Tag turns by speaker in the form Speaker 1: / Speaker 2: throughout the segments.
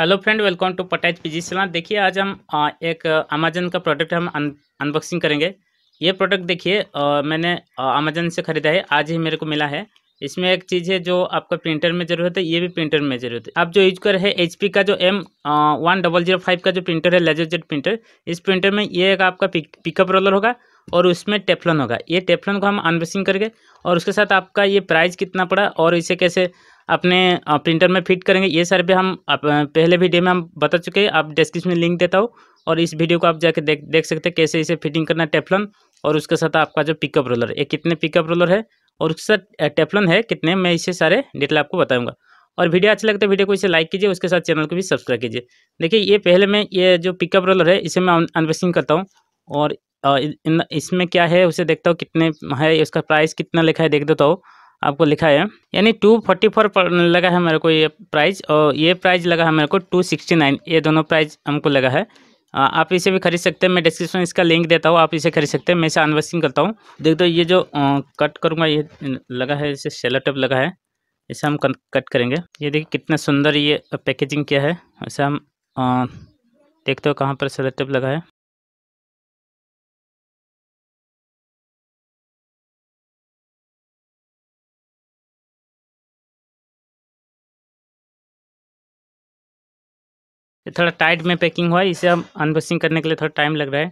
Speaker 1: hello friend welcome to पटाइज P G देखिए आज हम एक अमेजन का प्रोडक्ट हम अनबॉक्सिंग करेंगे ये प्रोडक्ट देखिए मैंने अमेजन से ख़रीदा है आज ही मेरे को मिला है इसमें एक चीज़ है जो आपका प्रिंटर में ज़रूरत है ये भी प्रिंटर में ज़रूरत है आप जो यूज कर रहे हैं एच का जो M one double zero five का जो प्रिंटर है लेजर जेट प्रिंटर इस प्रिंटर में ये एक आपका पिकअप रोलर होगा और उसमें टेफलॉन होगा ये टेफ्लॉन को हम अनबॉक्सिंग करके और उसके साथ आपका ये प्राइस कितना पड़ा और इसे कैसे अपने प्रिंटर में फिट करेंगे ये सर भी हम पहले वीडियो में हम बता चुके हैं आप डिस्क्रिप्शन में लिंक देता हूँ और इस वीडियो को आप जाके देख देख सकते हैं कैसे इसे फिटिंग करना टेफ्लॉन और उसके साथ आपका जो पिकअप रोलर ये कितने पिकअप रोलर है और उसके साथ टेफ्लॉन है कितने मैं इसे सारे डिटेल आपको बताऊँगा और वीडियो अच्छा लगता है वीडियो को इसे लाइक कीजिए उसके साथ चैनल को भी सब्सक्राइब कीजिए देखिए ये पहले मैं ये जो पिकअप रोलर है इसे मैं अनबॉक्सिंग करता हूँ और इन इसमें क्या है उसे देखता हूँ कितने है इसका प्राइस कितना लिखा है देख देता हूँ आपको लिखा है यानी टू फोर्टी फोर लगा है मेरे को ये प्राइस और ये प्राइस लगा है मेरे को टू सिक्सटी नाइन ये दोनों प्राइस हमको लगा है आप इसे भी खरीद सकते हैं मैं डिस्क्रिप्शन इसका लिंक देता हूँ आप इसे खरीद सकते हैं मैं इसे अनबॉक्सिंग करता हूँ देख दो ये जो आ, कट करूँगा ये लगा है इसे सेलो टेप लगा है इसे हम कट करेंगे ये देखिए कितना सुंदर ये पैकेजिंग किया है इसे हम देखते हो कहाँ पर सेलो टेप लगा है ये थोड़ा टाइट में पैकिंग हुआ है इसे हम अनबॉक्सिंग करने के लिए थोड़ा टाइम लग रहा है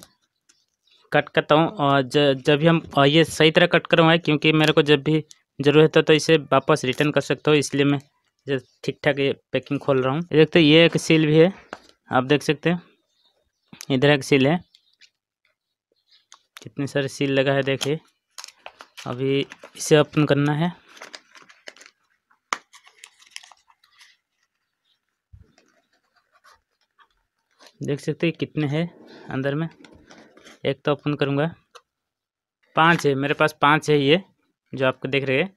Speaker 1: कट करता हूँ और ज, जब भी हम ये सही तरह कट करूँगा क्योंकि मेरे को जब भी ज़रूरत हो तो, तो इसे वापस रिटर्न कर सकता हूँ इसलिए मैं ठीक ठाक ये पैकिंग खोल रहा हूँ देखते ये एक सील भी है आप देख सकते हैं इधर एक सील है कितने सारे सील लगा है देखिए अभी इसे ओपन करना है देख सकते हैं कितने हैं अंदर में एक तो ओपन करूँगा पाँच है मेरे पास पाँच है ये जो आपको देख रहे हैं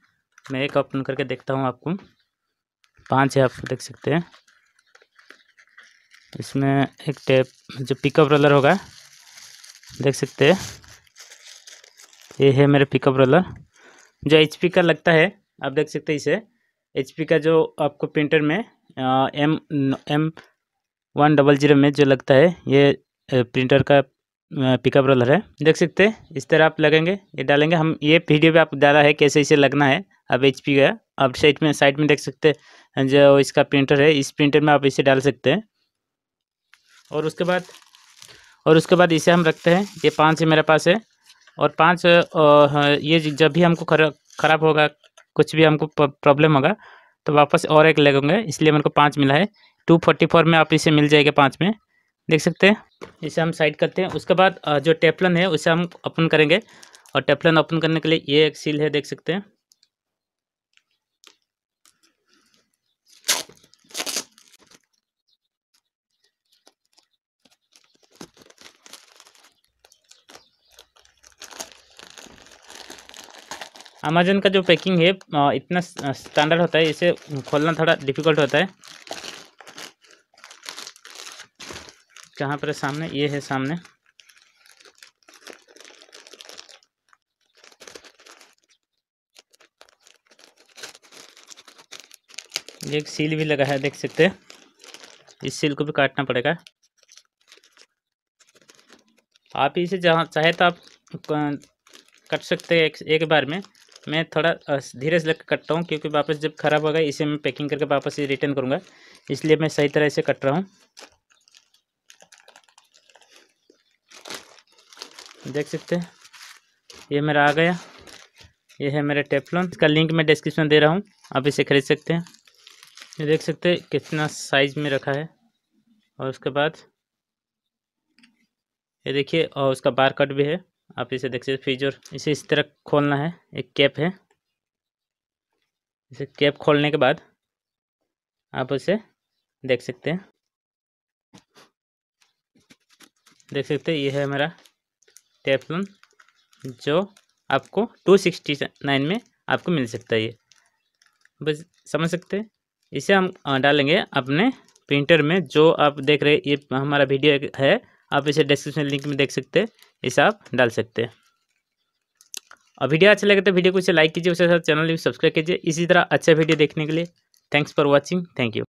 Speaker 1: मैं एक ओपन करके देखता हूँ आपको पाँच है आप देख सकते हैं इसमें एक टेप जो पिकअप रोलर होगा देख सकते हैं ये है मेरे पिकअप रोलर जो एच का लगता है आप देख सकते हैं इसे एच का जो आपको प्रिंटर में M M one double zero में जो लगता है ये प्रिंटर का पिकअप रोलर है देख सकते हैं इस तरह आप लगेंगे ये डालेंगे हम ये वीडियो पे आप डाला है कैसे इसे लगना है अब एच पी का आप साइड में साइड में देख सकते हैं जो इसका प्रिंटर है इस प्रिंटर में आप इसे डाल सकते हैं और उसके बाद और उसके बाद इसे हम रखते हैं ये पाँच है मेरे पास है और पाँच ये जब भी हमको खराब होगा कुछ भी हमको प्रॉब्लम होगा तो वापस और एक लगेंगे इसलिए मेरे को पाँच मिला है टू फोर्टी फोर में आप इसे मिल जाएगा पाँच में देख सकते हैं इसे हम साइड करते हैं उसके बाद जो टेपलन है उसे हम ओपन करेंगे और टेपलन ओपन करने के लिए ये एक सील है देख सकते हैं अमेजन का जो पैकिंग है इतना स्टैंडर्ड होता है इसे खोलना थोड़ा डिफिकल्ट होता है कहाँ पर सामने ये है सामने ये एक सील भी लगा है देख सकते हैं इस सील को भी काटना पड़ेगा आप इसे जहाँ चाहे तो आप कट सकते हैं एक, एक बार में मैं थोड़ा धीरे से लग कटता हूँ क्योंकि वापस जब ख़राब होगा इसे मैं पैकिंग करके वापस ही रिटर्न करूँगा इसलिए मैं सही तरह से कट रहा हूँ देख सकते हैं ये मेरा आ गया ये है मेरा टेफलॉन इसका लिंक मैं डिस्क्रिप्शन दे रहा हूँ आप इसे खरीद सकते हैं ये देख सकते हैं कितना साइज़ में रखा है और उसके बाद ये देखिए और उसका बार कट भी है आप इसे देख सकते फ्रीजर इसे इस तरह खोलना है एक कैप है इसे कैप खोलने के बाद आप इसे देख सकते हैं देख सकते हैं ये है मेरा लोन जो आपको टू सिक्सटी नाइन में आपको मिल सकता है ये बस समझ सकते हैं इसे हम डालेंगे अपने प्रिंटर में जो आप देख रहे हैं ये हमारा वीडियो है आप इसे डिस्क्रिप्शन लिंक में देख सकते हैं इसे आप डाल सकते हैं और वीडियो अच्छा लगे तो वीडियो को इसे लाइक कीजिए उसके साथ चैनल भी सब्सक्राइब कीजिए इसी तरह अच्छा वीडियो देखने के लिए thanks for watching thank you